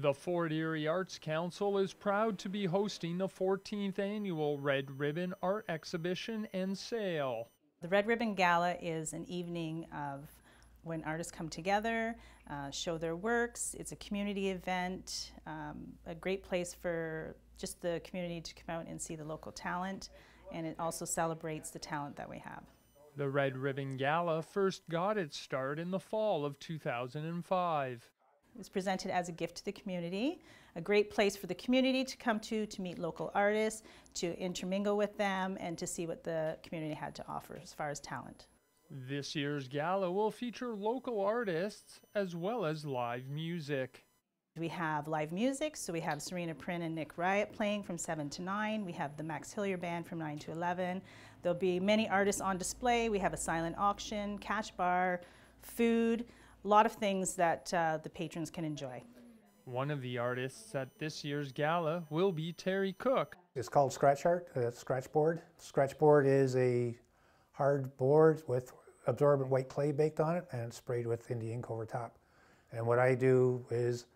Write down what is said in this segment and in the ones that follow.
The Fort Erie Arts Council is proud to be hosting the 14th annual Red Ribbon Art Exhibition and Sale. The Red Ribbon Gala is an evening of when artists come together, uh, show their works. It's a community event, um, a great place for just the community to come out and see the local talent, and it also celebrates the talent that we have. The Red Ribbon Gala first got its start in the fall of 2005 is presented as a gift to the community, a great place for the community to come to, to meet local artists, to intermingle with them, and to see what the community had to offer as far as talent. This year's gala will feature local artists as well as live music. We have live music, so we have Serena Prin and Nick Riot playing from 7 to 9. We have the Max Hillier Band from 9 to 11. There'll be many artists on display. We have a silent auction, cash bar, food a lot of things that uh, the patrons can enjoy. One of the artists at this year's gala will be Terry Cook. It's called Scratch Art, uh, Scratch Board. Scratch Board is a hard board with absorbent white clay baked on it and sprayed with India ink over top. And what I do is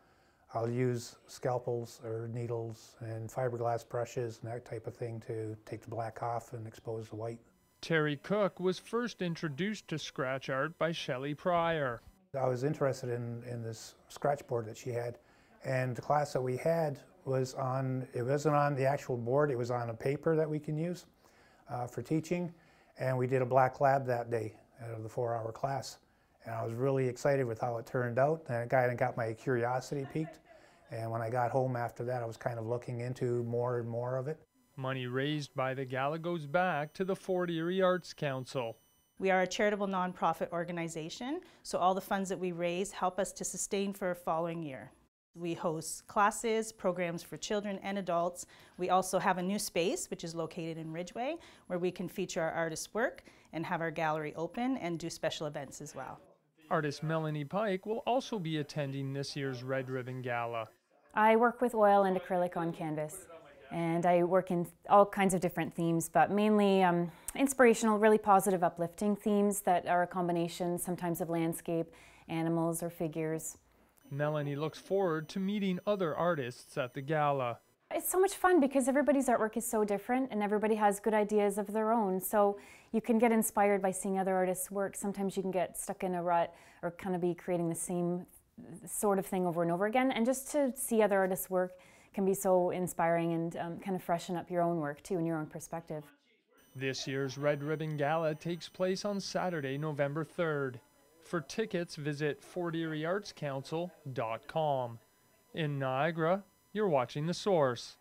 I'll use scalpels or needles and fiberglass brushes and that type of thing to take the black off and expose the white. Terry Cook was first introduced to scratch art by Shelley Pryor. I was interested in, in this scratch board that she had, and the class that we had was on, it wasn't on the actual board, it was on a paper that we can use uh, for teaching, and we did a black lab that day out of the four-hour class. And I was really excited with how it turned out, and it kind of got my curiosity piqued. And when I got home after that, I was kind of looking into more and more of it. Money raised by the gala goes back to the Fort Erie Arts Council. We are a charitable nonprofit organization, so all the funds that we raise help us to sustain for a following year. We host classes, programs for children and adults. We also have a new space, which is located in Ridgeway, where we can feature our artists' work and have our gallery open and do special events as well. Artist Melanie Pike will also be attending this year's Red Ribbon Gala. I work with oil and acrylic on canvas and I work in all kinds of different themes, but mainly um, inspirational, really positive, uplifting themes that are a combination sometimes of landscape, animals, or figures. Melanie looks forward to meeting other artists at the gala. It's so much fun because everybody's artwork is so different and everybody has good ideas of their own. So you can get inspired by seeing other artists' work. Sometimes you can get stuck in a rut or kind of be creating the same sort of thing over and over again. And just to see other artists' work can be so inspiring and um, kind of freshen up your own work too and your own perspective. This year's Red Ribbon Gala takes place on Saturday, November 3rd. For tickets, visit FortErieArtsCouncil.com. In Niagara, you're watching The Source.